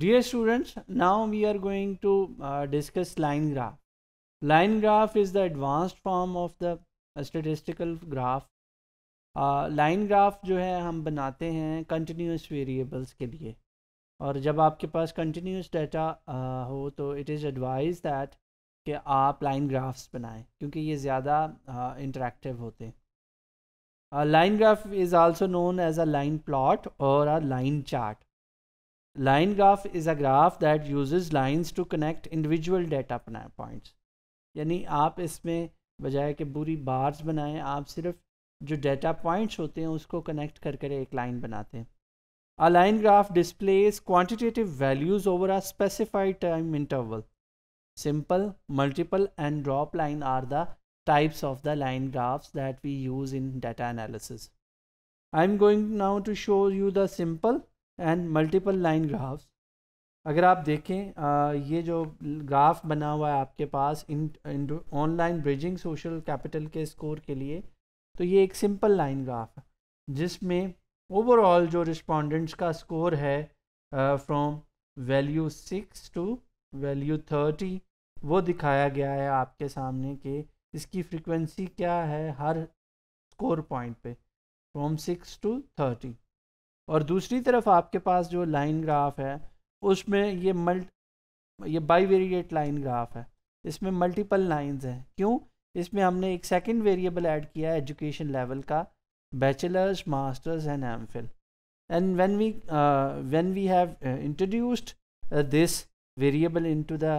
Dear students now we are going to discuss line graph line graph is the the form of the statistical graph line uh, graph uh, जो है हम बनाते हैं continuous variables के लिए और जब आपके पास कंटिन्यूस डाटा uh, हो तो इट इज़ एडवाइज दैट कि आप लाइन ग्राफ्स बनाएं क्योंकि ये ज़्यादा इंटरेक्टिव uh, होते हैं line graph is also known as a line plot और a line chart Line graph is a graph that uses lines to connect individual data points. यानी आप इसमें बजाय कि पूरी bars बनाएं आप सिर्फ जो data points होते हैं उसको connect कर एक line बनाते हैं a line graph displays quantitative values over a specified time interval. simple multiple and drop line are the types of the line graphs that we use in data analysis i'm going now to show you the simple and multiple line graphs अगर आप देखें आ, ये जो graph बना हुआ है आपके पास in online bridging social capital के स्कोर के लिए तो ये एक सिंपल लाइन ग्राफ है जिसमें ओवरऑल जो रिस्पोंडेंट्स का स्कोर है from value six to value thirty वो दिखाया गया है आपके सामने कि इसकी फ्रीक्वेंसी क्या है हर स्कोर पॉइंट पे फ्रॉम सिक्स टू थर्टी और दूसरी तरफ आपके पास जो लाइन ग्राफ है उसमें ये मल्ट ये बाईवेरिएट लाइन ग्राफ है इसमें मल्टीपल लाइंस हैं क्यों इसमें हमने एक सेकंड वेरिएबल ऐड किया है एजुकेशन लेवल का bachelors masters and M Phil and when we when we have introduced this variable in the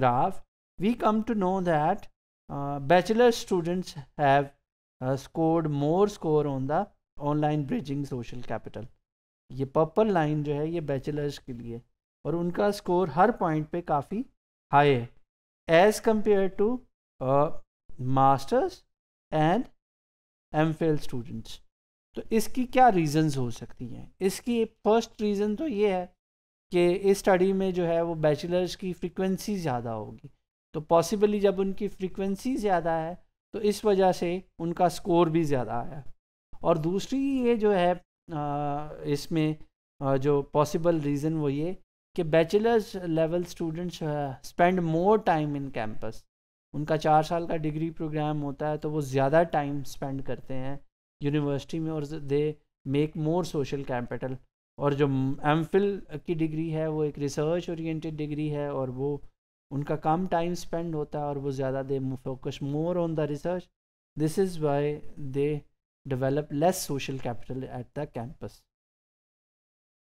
graph we come to know that uh, students have scored more score on the online bridging social capital ये purple line जो है ये bachelors के लिए और उनका score हर point पे काफ़ी हाई है as compare to masters and M Phil students तो इसकी क्या रीज़न्स हो सकती हैं इसकी फर्स्ट रीज़न तो ये है कि इस स्टडी में जो है वो बैचलर्स की फ्रीक्वेंसी ज़्यादा होगी तो पॉसिबली जब उनकी फ्रीक्वेंसी ज़्यादा है तो इस वजह से उनका स्कोर भी ज़्यादा आया और दूसरी ये जो है इसमें जो पॉसिबल रीज़न वो ये कि bachelors level students spend more time in campus उनका चार साल का डिग्री प्रोग्राम होता है तो वो ज़्यादा टाइम स्पेंड करते हैं यूनिवर्सिटी में और they make more social capital और जो एम की डिग्री है वो एक रिसर्च ओरिएंटेड डिग्री है और वो उनका कम टाइम स्पेंड होता है और वो ज़्यादा they focus more on the research this is why they develop less social capital at the campus.